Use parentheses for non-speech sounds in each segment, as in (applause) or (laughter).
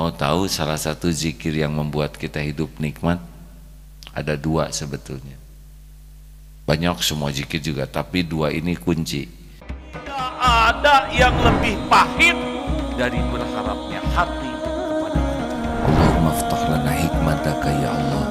Mau oh, tahu salah satu zikir yang membuat kita hidup nikmat? Ada dua sebetulnya. Banyak semua zikir juga, tapi dua ini kunci. Tidak ada yang lebih pahit dari berharapnya hati kepada hikmataka ya Allah.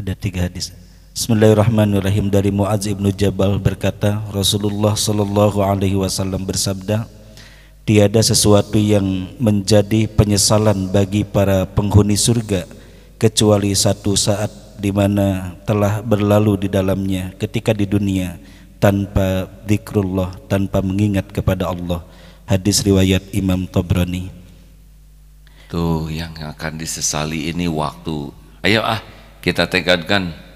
Ada tiga hadis Bismillahirrahmanirrahim dari Muaz ibnu Jabal berkata Rasulullah Shallallahu Alaihi Wasallam bersabda tiada sesuatu yang menjadi penyesalan bagi para penghuni surga kecuali satu saat di mana telah berlalu di dalamnya ketika di dunia tanpa zikrullah tanpa mengingat kepada Allah hadis riwayat Imam Tabrani tuh yang akan disesali ini waktu ayo ah kita tekadkan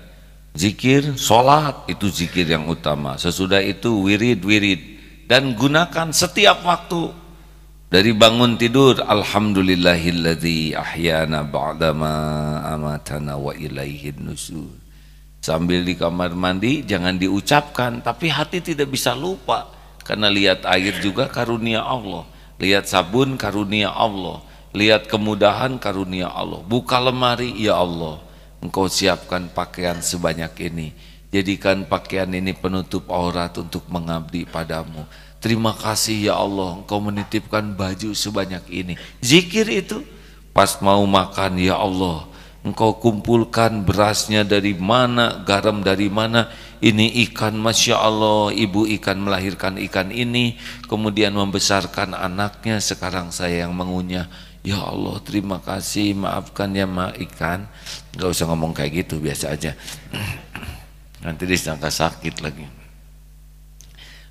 Zikir, sholat itu zikir yang utama. Sesudah itu wirid-wirid dan gunakan setiap waktu dari bangun tidur alhamdulillahilladzi ahyana ba'dama amatana wa ilaihin nusur. Sambil di kamar mandi jangan diucapkan tapi hati tidak bisa lupa karena lihat air juga karunia Allah, lihat sabun karunia Allah, lihat kemudahan karunia Allah. Buka lemari ya Allah Engkau siapkan pakaian sebanyak ini. Jadikan pakaian ini penutup aurat untuk mengabdi padamu. Terima kasih ya Allah, engkau menitipkan baju sebanyak ini. Zikir itu pas mau makan ya Allah, engkau kumpulkan berasnya dari mana, garam dari mana, ini ikan Masya Allah, ibu ikan melahirkan ikan ini, kemudian membesarkan anaknya, sekarang saya yang mengunyah. Ya Allah terima kasih, maafkan ya ma ikan. Gak usah ngomong kayak gitu, biasa aja. (clears throat) Nanti disangka sakit lagi.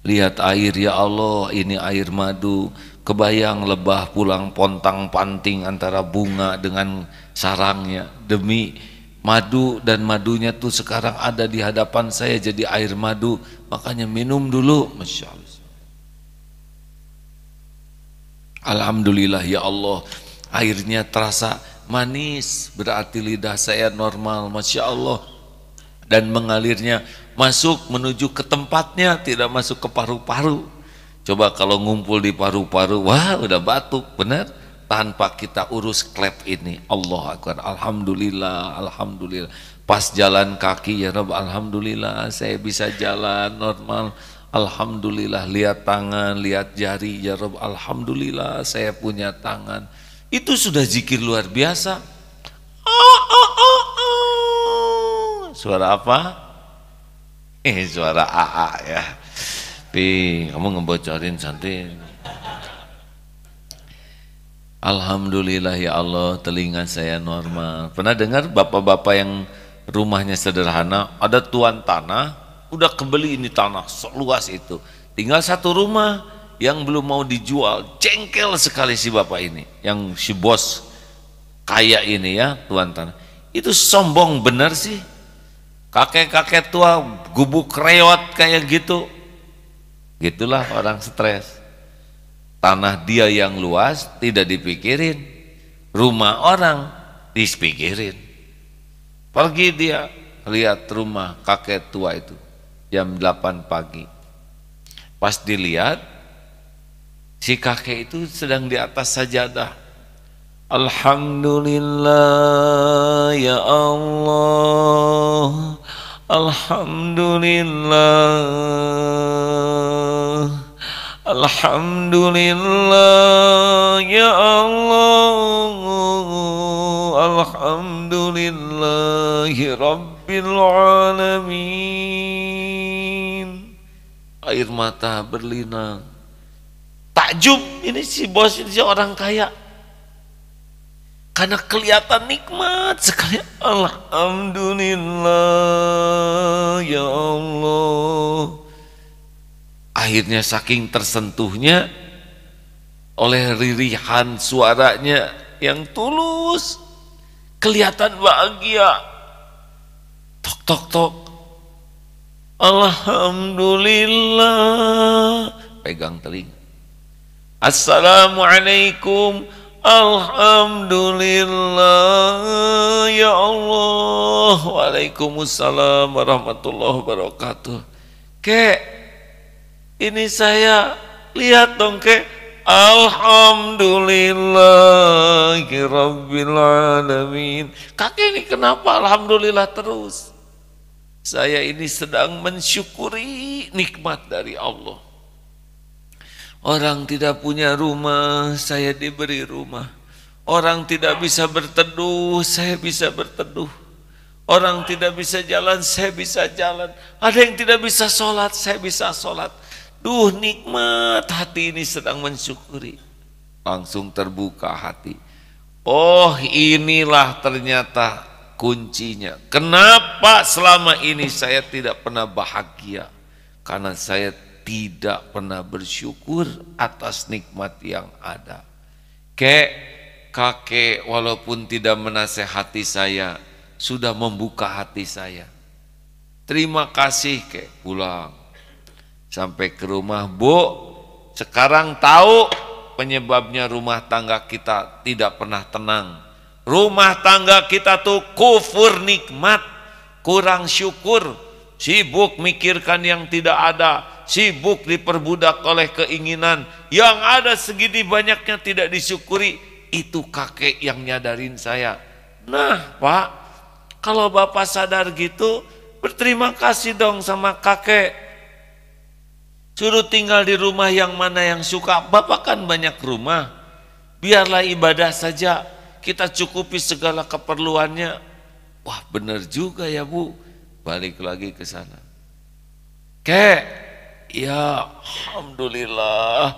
Lihat air ya Allah, ini air madu Kebayang lebah pulang pontang panting antara bunga dengan sarangnya demi madu dan madunya tuh sekarang ada di hadapan saya jadi air madu makanya minum dulu Masya Allah Alhamdulillah ya Allah airnya terasa manis berarti lidah saya normal Masya Allah dan mengalirnya masuk menuju ke tempatnya tidak masuk ke paru-paru Coba kalau ngumpul di paru-paru, wah udah batuk, benar? Tanpa kita urus klep ini, Allah Akbar, Alhamdulillah, Alhamdulillah. Pas jalan kaki, ya Rob, Alhamdulillah, saya bisa jalan normal. Alhamdulillah, lihat tangan, lihat jari, ya Rob, Alhamdulillah, saya punya tangan. Itu sudah zikir luar biasa. Oh, oh, oh, oh. Suara apa? Eh, suara AA ya. Pi, kamu ngebocorin santai Alhamdulillah ya Allah, telinga saya normal. Pernah dengar bapak-bapak yang rumahnya sederhana, ada tuan tanah, udah kebeli ini tanah seluas itu. Tinggal satu rumah yang belum mau dijual, jengkel sekali si bapak ini, yang si bos kaya ini ya, tuan tanah. Itu sombong bener sih. Kakek-kakek tua gubuk reot kayak gitu, Gitulah orang stres. Tanah dia yang luas tidak dipikirin. Rumah orang dipikirin. Pergi dia lihat rumah kakek tua itu jam 8 pagi. Pas dilihat si kakek itu sedang di atas sajadah. Alhamdulillah ya Allah. Alhamdulillah Alhamdulillah Ya Allah Alhamdulillahi Rabbil Alamin Air mata berlinang Takjub ini si bos ini si orang kaya karena kelihatan nikmat sekali Alhamdulillah ya Allah akhirnya saking tersentuhnya oleh ririhan suaranya yang tulus kelihatan bahagia tok tok tok Alhamdulillah pegang telinga Assalamualaikum Alhamdulillah ya Allah Waalaikumsalam warahmatullahi wabarakatuh Kek ini saya lihat dong kek Alhamdulillah Rabbil Kakek ini kenapa Alhamdulillah terus Saya ini sedang mensyukuri nikmat dari Allah Orang tidak punya rumah, saya diberi rumah. Orang tidak bisa berteduh, saya bisa berteduh. Orang tidak bisa jalan, saya bisa jalan. Ada yang tidak bisa sholat, saya bisa sholat. Duh nikmat hati ini sedang mensyukuri. Langsung terbuka hati. Oh inilah ternyata kuncinya. Kenapa selama ini saya tidak pernah bahagia? Karena saya tidak pernah bersyukur atas nikmat yang ada. Kek, kakek walaupun tidak menasehati saya, sudah membuka hati saya. Terima kasih kek, pulang. Sampai ke rumah, bu, sekarang tahu penyebabnya rumah tangga kita tidak pernah tenang. Rumah tangga kita tuh kufur nikmat, kurang syukur, sibuk mikirkan yang tidak ada, sibuk diperbudak oleh keinginan yang ada segini banyaknya tidak disyukuri itu kakek yang nyadarin saya nah pak kalau bapak sadar gitu berterima kasih dong sama kakek suruh tinggal di rumah yang mana yang suka bapak kan banyak rumah biarlah ibadah saja kita cukupi segala keperluannya wah benar juga ya bu balik lagi ke sana kek Ya Alhamdulillah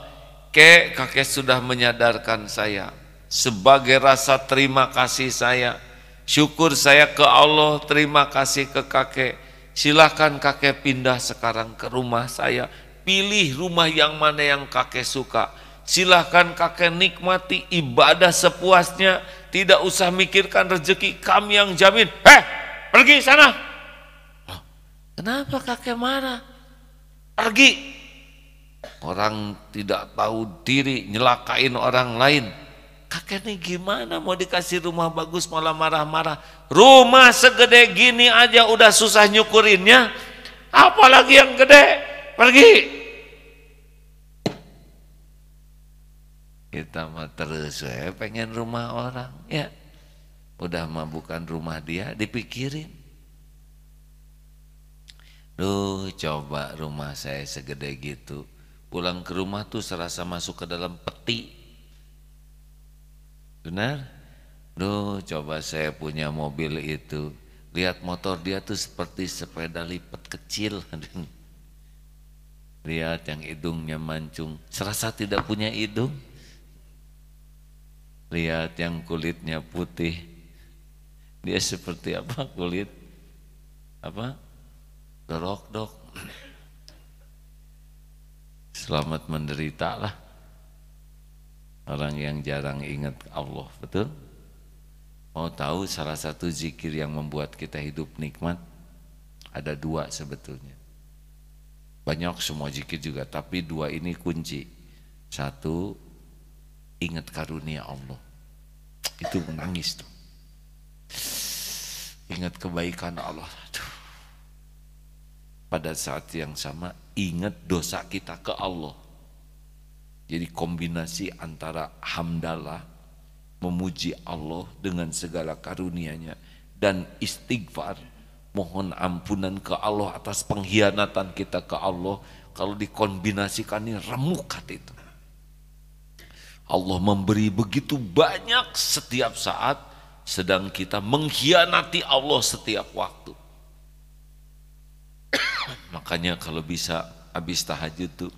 Kek kakek sudah menyadarkan saya Sebagai rasa terima kasih saya Syukur saya ke Allah Terima kasih ke kakek Silahkan kakek pindah sekarang ke rumah saya Pilih rumah yang mana yang kakek suka Silahkan kakek nikmati ibadah sepuasnya Tidak usah mikirkan rezeki kami yang jamin Eh pergi sana Kenapa kakek marah? Pergi. Orang tidak tahu diri, nyelakain orang lain. Kakek ini gimana mau dikasih rumah bagus malah marah-marah. Rumah segede gini aja udah susah nyukurinnya. Apalagi yang gede, pergi. Kita mah terus ya, pengen rumah orang. Ya, udah mah bukan rumah dia, dipikirin. Duh coba rumah saya segede gitu Pulang ke rumah tuh serasa masuk ke dalam peti Benar? Duh coba saya punya mobil itu Lihat motor dia tuh seperti sepeda lipat kecil (laughs) Lihat yang hidungnya mancung Serasa tidak punya hidung Lihat yang kulitnya putih Dia seperti apa kulit? Apa? Dorok dok. Selamat menderita lah. Orang yang jarang ingat Allah, betul? Mau tahu salah satu zikir yang membuat kita hidup nikmat? Ada dua sebetulnya. Banyak semua zikir juga, tapi dua ini kunci. Satu, ingat karunia Allah. Itu menangis tuh. Ingat kebaikan Allah pada saat yang sama ingat dosa kita ke Allah. Jadi kombinasi antara hamdalah, memuji Allah dengan segala karunia-Nya dan istighfar, mohon ampunan ke Allah atas pengkhianatan kita ke Allah, kalau dikombinasikan ini remuk hati itu. Allah memberi begitu banyak setiap saat, sedang kita mengkhianati Allah setiap waktu. Makanya kalau bisa habis tahajud tuh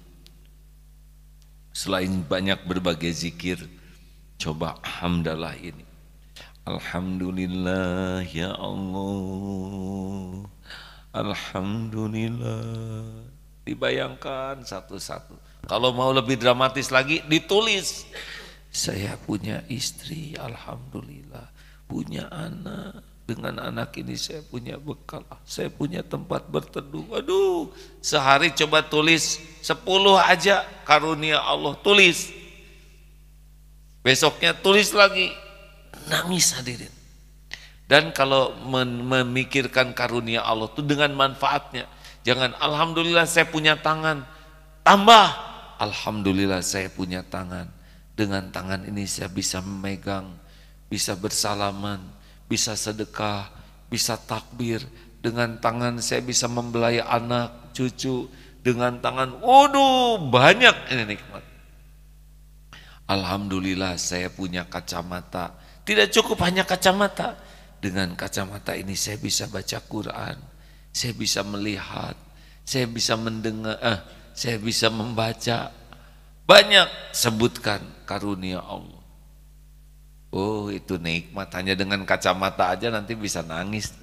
selain banyak berbagai zikir coba hamdalah ini. Alhamdulillah ya Allah. Alhamdulillah. Dibayangkan satu-satu. Kalau mau lebih dramatis lagi ditulis. Saya punya istri, alhamdulillah. Punya anak, dengan anak ini saya punya bekal, saya punya tempat berteduh. Aduh, sehari coba tulis 10 aja karunia Allah tulis. Besoknya tulis lagi. Nangis hadirin. Dan kalau memikirkan karunia Allah itu dengan manfaatnya. Jangan alhamdulillah saya punya tangan. Tambah alhamdulillah saya punya tangan. Dengan tangan ini saya bisa memegang, bisa bersalaman, bisa sedekah, bisa takbir, dengan tangan saya bisa membelai anak, cucu, dengan tangan, waduh banyak ini nikmat. Alhamdulillah saya punya kacamata, tidak cukup hanya kacamata, dengan kacamata ini saya bisa baca Quran, saya bisa melihat, saya bisa mendengar, eh, saya bisa membaca, banyak sebutkan karunia Allah. Oh itu nikmat, hanya dengan kacamata aja nanti bisa nangis.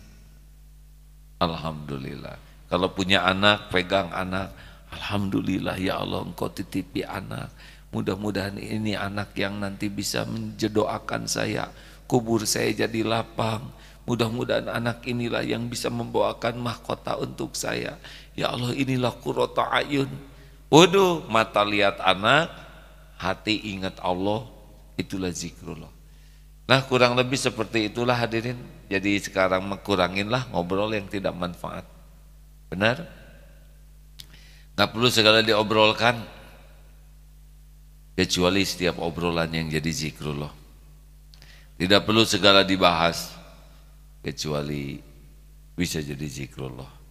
Alhamdulillah. Kalau punya anak, pegang anak. Alhamdulillah ya Allah engkau titipi anak. Mudah-mudahan ini anak yang nanti bisa menjedoakan saya. Kubur saya jadi lapang. Mudah-mudahan anak inilah yang bisa membawakan mahkota untuk saya. Ya Allah inilah kurota ayun. Waduh, mata lihat anak, hati ingat Allah, itulah zikrullah. Nah kurang lebih seperti itulah hadirin. Jadi sekarang mengkuranginlah ngobrol yang tidak manfaat. Benar? Gak perlu segala diobrolkan. Kecuali setiap obrolan yang jadi zikrullah. Tidak perlu segala dibahas. Kecuali bisa jadi zikrullah.